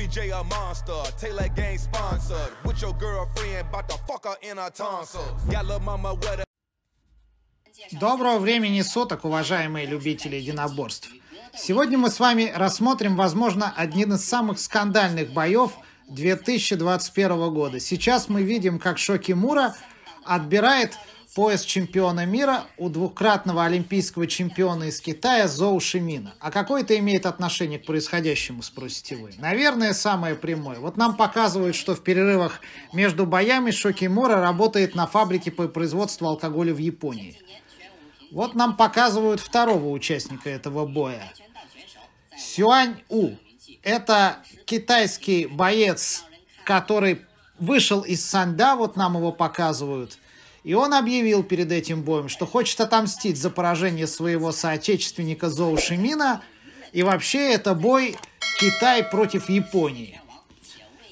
CJ a monster, Taylor Gang sponsored. With your girlfriend, about to fuck her in her tonsils. Got little mama with a... Доброго времени суток, уважаемые любители единоборств. Сегодня мы с вами рассмотрим, возможно, один из самых скандальных боев 2021 года. Сейчас мы видим, как Шоки Мура отбирает пояс чемпиона мира у двукратного олимпийского чемпиона из Китая Зоу Шимина. А какое это имеет отношение к происходящему, спросите вы? Наверное, самое прямое. Вот нам показывают, что в перерывах между боями Шоки Мора работает на фабрике по производству алкоголя в Японии. Вот нам показывают второго участника этого боя. Сюань У. Это китайский боец, который вышел из санда, вот нам его показывают – и он объявил перед этим боем, что хочет отомстить за поражение своего соотечественника Зоу Шимина. И вообще это бой Китай против Японии.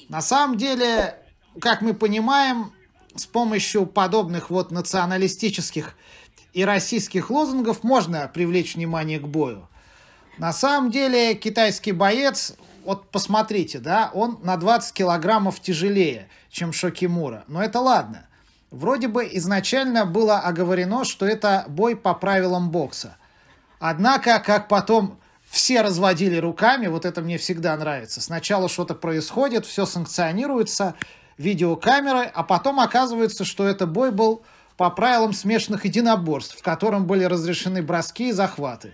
На самом деле, как мы понимаем, с помощью подобных вот националистических и российских лозунгов можно привлечь внимание к бою. На самом деле китайский боец, вот посмотрите, да, он на 20 килограммов тяжелее, чем Шокимура. Но это ладно. Вроде бы изначально было оговорено, что это бой по правилам бокса. Однако, как потом все разводили руками, вот это мне всегда нравится. Сначала что-то происходит, все санкционируется, видеокамерой, а потом оказывается, что это бой был по правилам смешанных единоборств, в котором были разрешены броски и захваты.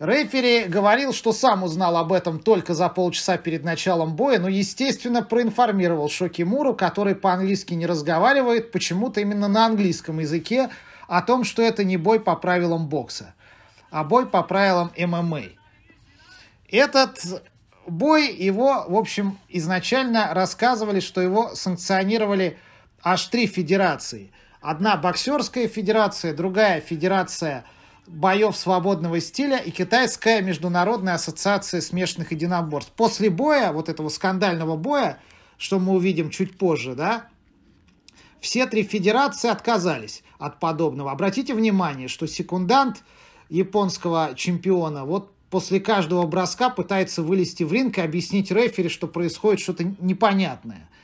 Рефери говорил, что сам узнал об этом только за полчаса перед началом боя, но, естественно, проинформировал Шокимуру, который по-английски не разговаривает, почему-то именно на английском языке, о том, что это не бой по правилам бокса, а бой по правилам ММА. Этот бой, его, в общем, изначально рассказывали, что его санкционировали аж три федерации. Одна боксерская федерация, другая федерация – боев свободного стиля и Китайская международная ассоциация смешанных единоборств. После боя, вот этого скандального боя, что мы увидим чуть позже, да, все три федерации отказались от подобного. Обратите внимание, что секундант японского чемпиона вот после каждого броска пытается вылезти в ринг и объяснить рефери, что происходит что-то непонятное –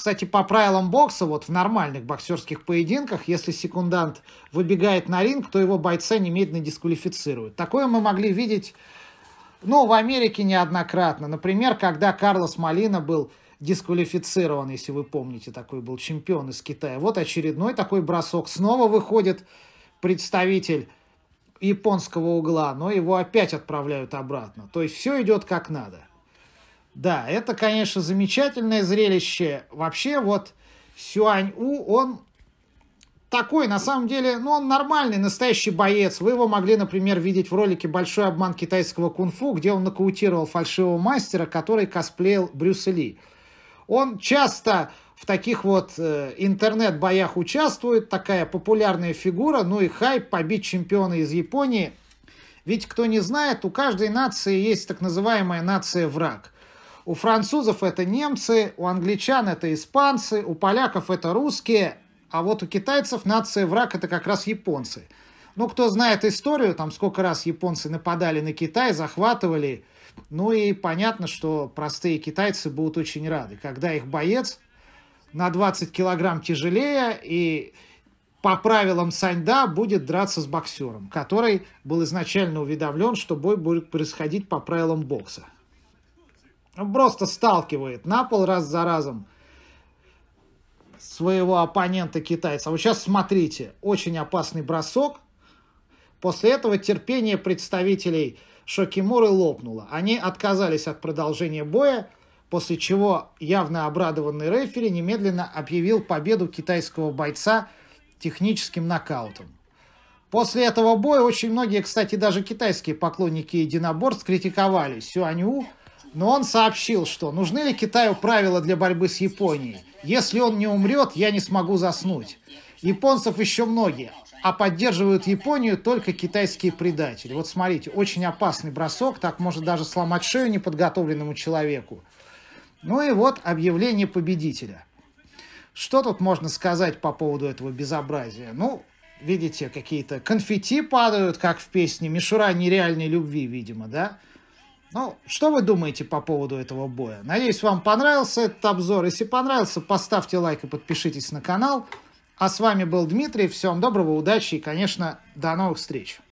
кстати, по правилам бокса, вот в нормальных боксерских поединках, если секундант выбегает на ринг, то его бойца немедленно дисквалифицируют. Такое мы могли видеть, ну, в Америке неоднократно. Например, когда Карлос Малина был дисквалифицирован, если вы помните, такой был чемпион из Китая. Вот очередной такой бросок. Снова выходит представитель японского угла, но его опять отправляют обратно. То есть все идет как надо. Да, это, конечно, замечательное зрелище. Вообще, вот Сюань У, он такой, на самом деле, ну, он нормальный, настоящий боец. Вы его могли, например, видеть в ролике «Большой обман китайского кунг-фу», где он нокаутировал фальшивого мастера, который косплеил Брюса Ли. Он часто в таких вот э, интернет-боях участвует, такая популярная фигура, ну и хайп побить чемпиона из Японии. Ведь, кто не знает, у каждой нации есть так называемая нация-враг – у французов это немцы, у англичан это испанцы, у поляков это русские, а вот у китайцев нация враг это как раз японцы. Ну, кто знает историю, там сколько раз японцы нападали на Китай, захватывали. Ну и понятно, что простые китайцы будут очень рады, когда их боец на 20 килограмм тяжелее и по правилам Саньда будет драться с боксером, который был изначально уведомлен, что бой будет происходить по правилам бокса просто сталкивает на пол раз за разом своего оппонента китайца. А вот сейчас смотрите, очень опасный бросок. После этого терпение представителей Шокимуры лопнуло. Они отказались от продолжения боя, после чего явно обрадованный рефери немедленно объявил победу китайского бойца техническим нокаутом. После этого боя очень многие, кстати, даже китайские поклонники единоборств критиковали Сюаню но он сообщил, что нужны ли Китаю правила для борьбы с Японией. Если он не умрет, я не смогу заснуть. Японцев еще многие, а поддерживают Японию только китайские предатели. Вот смотрите, очень опасный бросок, так может даже сломать шею неподготовленному человеку. Ну и вот объявление победителя. Что тут можно сказать по поводу этого безобразия? Ну, видите, какие-то конфетти падают, как в песне «Мишура нереальной любви», видимо, да? Ну, что вы думаете по поводу этого боя? Надеюсь, вам понравился этот обзор. Если понравился, поставьте лайк и подпишитесь на канал. А с вами был Дмитрий. Всем доброго, удачи и, конечно, до новых встреч.